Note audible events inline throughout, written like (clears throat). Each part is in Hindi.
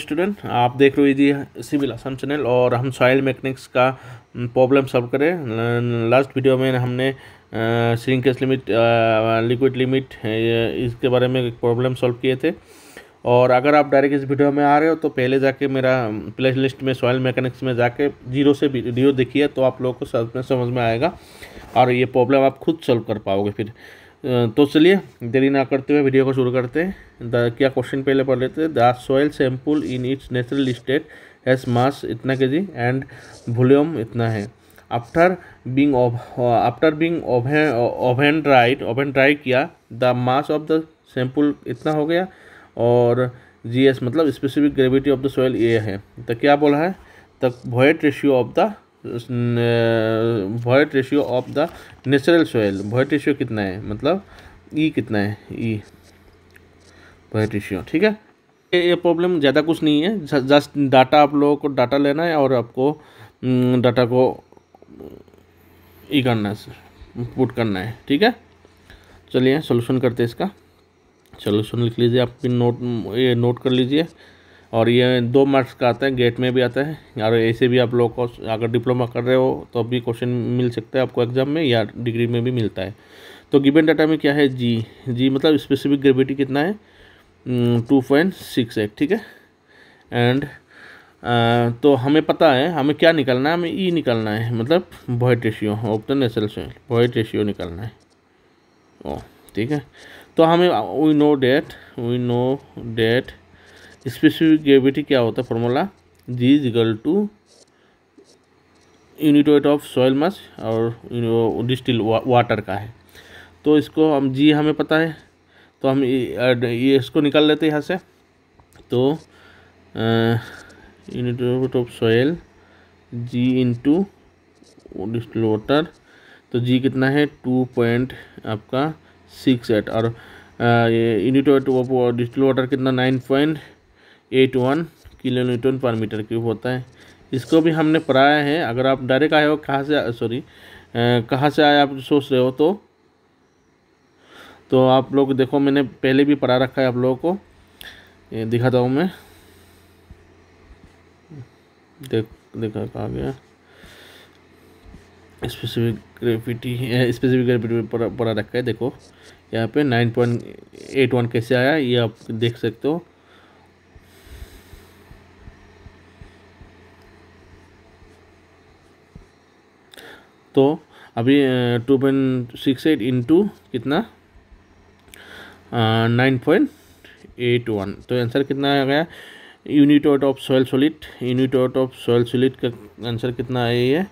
स्टूडेंट आप देख रहे हो जी सिविल असम चैनल और हम सॉइल मैकेनिक्स का प्रॉब्लम सॉल्व करें लास्ट वीडियो में हमने श्रिंकेज लिमिट लिक्विड लिमिट इसके बारे में एक प्रॉब्लम सॉल्व किए थे और अगर आप डायरेक्ट इस वीडियो में आ रहे हो तो पहले जाके मेरा प्ले लिस्ट में सॉइल मैकेनिक्स में जाके जीरो से वीडियो देखिए तो आप लोगों को समझ में आएगा और ये प्रॉब्लम आप खुद सॉल्व कर पाओगे फिर तो चलिए देरी ना करते हुए वीडियो को शुरू करते हैं द क्या क्वेश्चन पहले पढ़ लेते हैं the soil sample in its natural state has mass इतना के जी एंड वॉल्यूम इतना है after being after being oven dried oven dry किया the mass of the sample इतना हो गया और जी एस मतलब specific gravity of the soil ये है तो क्या बोला है the void ratio of the void ratio of the natural soil void ratio कितना है मतलब ई e कितना है ई वॉइट रेशियो ठीक है ये प्रॉब्लम ज़्यादा कुछ नहीं है जस्ट डाटा आप लोगों को डाटा लेना है और आपको डाटा को ई e करना है पुट करना है ठीक है चलिए सोल्यूशन करते हैं इसका सोल्यूशन लिख लीजिए आप नोट ये नोट कर लीजिए और ये दो मार्क्स का आता है गेट में भी आता है और ऐसे भी आप लोग को अगर डिप्लोमा कर रहे हो तो भी क्वेश्चन मिल सकता है आपको एग्ज़ाम में या डिग्री में भी मिलता है तो गिवन डाटा में क्या है जी जी मतलब स्पेसिफिक ग्रेविटी कितना है टू पॉइंट सिक्स एट ठीक है एंड तो हमें पता है हमें क्या निकालना है हमें ई e निकलना है मतलब वॉइट रेशियो ओपन एसल वॉइट रेशियो निकालना है ओ ठीक है तो हमें we know that we know that specific gravity क्या होता है formula G is to unit weight of soil mass और डिस्टिल वा, वाटर का है तो इसको हम जी हमें पता है तो हम ये इसको निकाल लेते हैं यहाँ से तो unit weight of soil G into distil water तो जी कितना है टू पॉइंट आपका सिक्स एट और unit weight of distil water कितना nine point eight one kilo newton per metre cube होता है इसको भी हमने पढ़ाया है अगर आप डायरेक्ट आए हो कहाँ से सॉरी कहाँ से आए आप सोच रहे हो तो तो आप लोग देखो मैंने पहले भी पढ़ा रखा है आप लोगों को दिखाता हूँ मैं देख देखा कहा गया स्पेसिफिक ग्रेविटी स्पेसिफिक ग्रेविटी पढ़ा रखा है देखो यहाँ पे नाइन पॉइंट एट वन कैसे आया ये आप देख सकते हो तो अभी two point six eight into कितना नाइन पॉइंट एट वन तो आंसर कितना आ गया unit out of soil solid unit out of soil solid का आंसर कितना आया है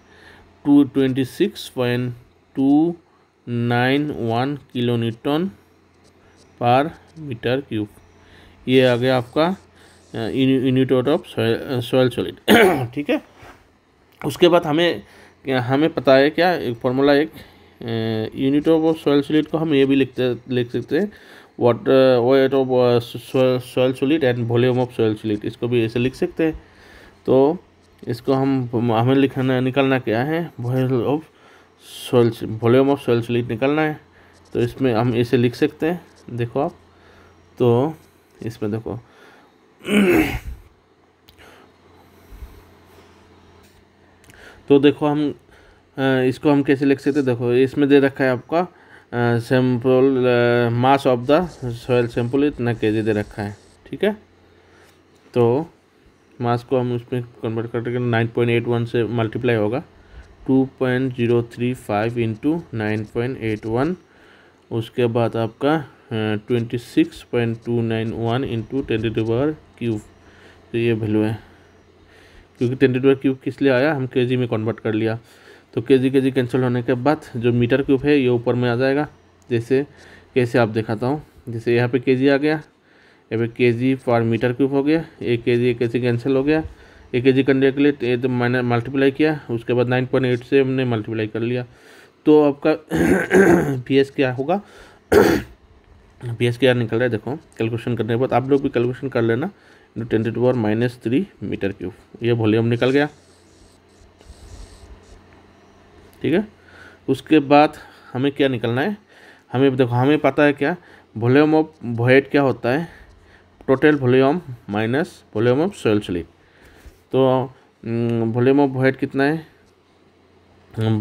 two twenty six point two nine one kilo newton per metre cube ये आ गया आपका unit out of soil solid ठीक है उसके बाद हमें हमें पता है क्या फॉर्मूला एक यूनिट ऑफ सॉयल सोलिड को हम ये भी लिखते लिख सकते हैं what weight of soil solid and volume of soil solid इसको भी ऐसे लिख सकते हैं तो इसको हम हमें लिखना निकलना क्या है volume of soil volume of soil solid निकलना है तो इसमें हम ऐसे लिख सकते हैं देखो आप तो इसमें देखो तो देखो हम इसको हम कैसे लिख सकते देखो इसमें दे रखा है आपका sample mass of the soil sample इतना के जी दे रखा है ठीक है तो मास को हम उसमें कन्वर्ट करके नाइन पॉइंट एट वन से मल्टीप्लाई होगा two point zero three five into nine point eight one उसके बाद आपका twenty six point two nine one into twenty two power cube तो ये वैल्यू है क्योंकि टेन टू क्यूब किस लिए आया हम के में कन्वर्ट कर लिया तो के जी के जी कैंसिल होने के बाद जो मीटर क्यूब है ये ऊपर में आ जाएगा जैसे कैसे आप दिखाता हूँ जैसे यहाँ पे के जी आ गया यहाँ पे के जी पर मीटर क्यूब हो गया एक के जी एक के जी कैंसिल हो गया एक के जी करने के लिए तो मैंने मल्टीप्लाई किया उसके बाद नाइन पॉइंट एट से हमने मल्टीप्लाई कर लिया तो आपका पी (clears throat) क्या होगा (clears throat) पी एस के आर निकल रहा है देखो कैलकुलेशन करने के बाद आप लोग भी कैलकुलेशन कर लेना into ten to power minus three metre cube ये वॉल्यूम निकल गया ठीक है उसके बाद हमें क्या निकलना है हमें देखो हमें पता है क्या वॉल्यूम ऑफ वोहेड क्या होता है total volume minus volume of soil slip तो वॉल्यूम ऑफ वोहेड कितना है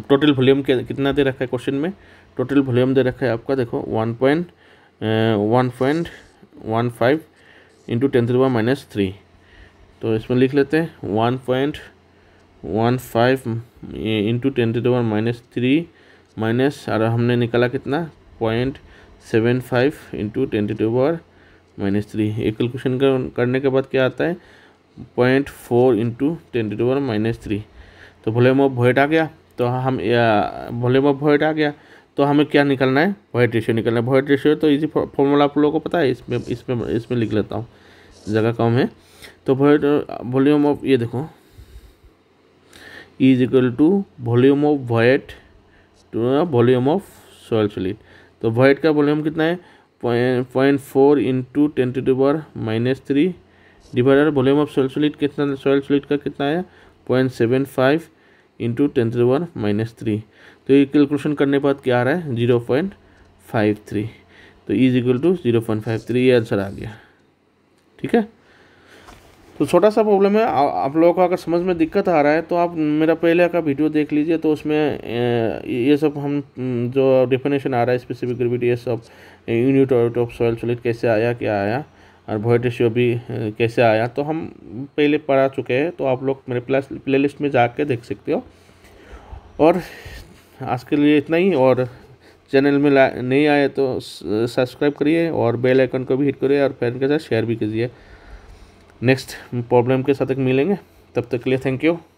टोटल वॉल्यूम हम्म, कितना दे रखा है क्वेश्चन में टोटल वॉल्यूम दे रखा है आपका देखो one point one point one five into ten three minus three तो इसमें लिख लेते हैं one point one five into ten to one minus three minus और हमने निकाला कितना point seven five into ten to power minus three एक कैलकुलेशन करने के बाद क्या आता है point four into ten to power minus three तो वॉल्यूम ऑफ वॉइड आ गया तो हम वॉल्यूम ऑफ वॉइट आ गया तो हमें क्या निकालना है वाइट रेशियो निकालना है वाइट रेशियो तो इजी फॉर्मूला आप लोगों को पता है इसमें इसमें इसमें लिख लेता हूँ जगह कम है तो वाइट वॉल्यूम ऑफ ये देखो is equal to volume of void to volume of soil solid तो वाइट का वॉल्यूम कितना है point four into ten to power minus three divider volume of soil solid कितना सोयल सोलिड का कितना है point seven five into ten three one minus three तो ये कैलकुलेशन करने के बाद क्या आ रहा है जीरो पॉइंट फाइव थ्री तो is equal to zero point five three ये आंसर आ गया ठीक है तो छोटा सा प्रॉब्लम है आ, आप लोगों को अगर समझ में दिक्कत आ रहा है तो आप मेरा पहले का वीडियो देख लीजिए तो उसमें ये सब हम जो डेफिनेशन आ रहा है स्पेसिफिक ग्रेविटी ये सब यूनिट ऑफ सॉइल सॉलिड कैसे आया क्या आया और वर्ड रेशियो भी कैसे आया तो हम पहले पढ़ा चुके हैं तो आप लोग मेरे प्लस प्ले लिस्ट में कर देख सकते हो और आज के लिए इतना ही और चैनल में नहीं आए तो सब्सक्राइब करिए और बेल आइकन को भी हिट करिए और फ्रेंड के साथ शेयर भी कीजिए नेक्स्ट प्रॉब्लम के साथ एक मिलेंगे तब तक के लिए थैंक यू